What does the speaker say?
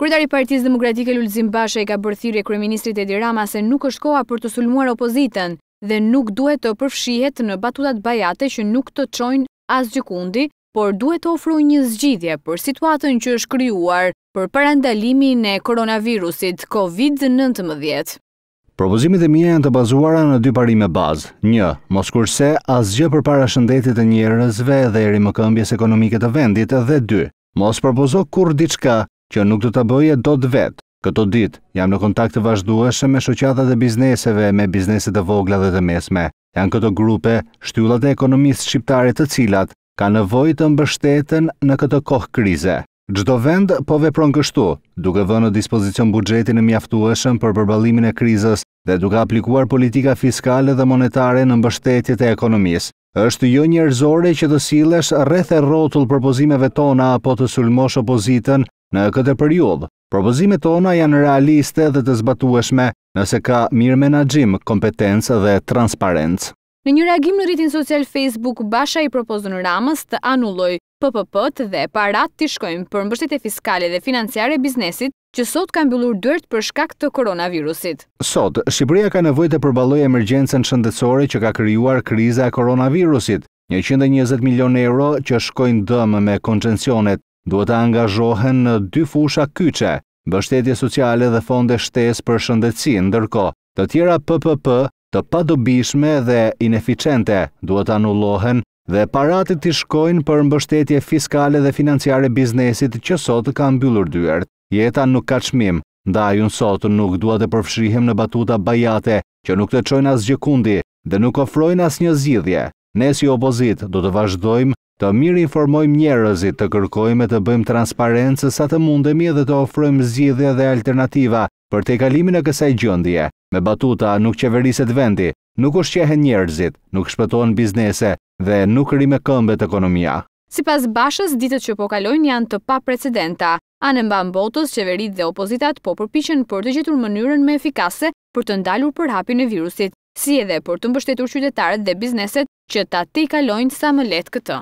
Kryetari i Partisë Demokratike Lulzim Bashaj ka bërë thirrje kryeministrit Edi Rama se nuk është koha për të sulmuar opozitën dhe nuk duhet të përfshihet në batutat bajate që nuk të çojnë asgjë kundi, por duhet të ofrojë një zgjidhje për situatën që është krijuar për parandalimin e koronavirusit COVID-19. Propozimet e mia janë të bazuara në dy parime bazë. Një, mos kurse asgjë për para shëndetit të njerëzve dhe rimëkëmbjes ekonomike të vendit, dhe dy, mos propozo kur diçka që nuk të të bëje do të vetë. Këto dit, jam në kontakt të vazhdueshe me shoqata dhe bizneseve me bizneset e vogla dhe të mesme. Janë këto grupe, shtyllat e ekonomisë shqiptare të cilat, ka nevojë të mbështeten në këtë kohë krize. Çdo vend po vepron kështu, duke vënë në dispozicion buxhetin e mjaftueshëm për përballimin e krizës dhe duke aplikuar politika fiskale dhe monetare në mbështetje të ekonomisë. Është jo njerëzore që të sillesh rreth e rrotull propozimeve tona apo të sulmosh opozitën Në këtë periudhë, propozimet tona janë realiste dhe të zbatueshme nëse ka mirë menaxhim, kompetencë dhe transparencë. Në një reagim në rritin social Facebook, Basha i propozën Ramës të anulloj PPP-t dhe parat të shkojmë për mbështetje fiskale dhe financiare biznesit që sot ka mbyllur dërt për shkak të koronavirusit. Sot, Shqipëria ka nevojë të përballojë emergjencën shëndetësore që ka krijuar kriza e koronavirusit. 120 milion euro që shkojnë dëmë me koncensionet Duhet të angazhohen në dy fusha kyçe, mbështetje sociale dhe fonde shtes për shëndetësi, ndërkohë të tjera PPP të padobishme dhe ineficiente duhet të anullohen dhe paratë të shkojnë për mbështetje fiskale dhe financiare biznesit që sot ka mbyllur dyert. Jeta nuk ka çmim, ndaj un sot nuk dua të përfshihem në batuta bajate që nuk të çojnë as kundi dhe nuk ofrojnë asnjë zgjidhje. Ne si opozit do të vazhdojmë të mirë informojmë njerëzit, të kërkojmë e të bëjmë transparentës sa të mundemi edhe të ofrojmë zgjidhje dhe alternativa për të i kalimin e kësaj gjëndje. Me batuta nuk qeveriset vendi, nuk ushqehen njerëzit, nuk shpëtohen biznese dhe nuk rime këmbet ekonomia. Si pas bashës, ditët që po kalojnë janë të pa precedenta. Anë mba në botës, qeverit dhe opozitat po përpishen për të gjithur mënyrën me efikase për të ndalur për hapin e virusit, si edhe për të mbështetur qytetarët dhe bizneset që ta te kalojnë sa më letë këtë.